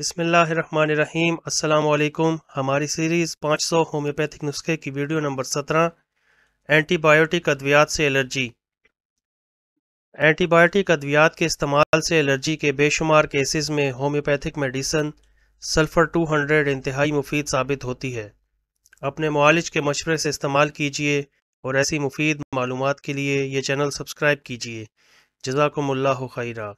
बिसमीम अल्लाम हमारी सीरीज़ 500 होम्योपैथिक नुस्खे की वीडियो नंबर 17 एंटीबायोटिक अद्वियात से एलर्जी एंटीबायोटिक अद्वियात के इस्तेमाल से एलर्जी के बेशुमार केसेस में होम्योपैथिक मेडिसन सल्फ़र 200 इंतहाई मुफीद साबित होती है अपने मालिज के मशवरे से इस्तेमाल कीजिए और ऐसी मुफीद मालूम के लिए ये चैनल सब्सक्राइब कीजिए जजाकमल्ला खैरा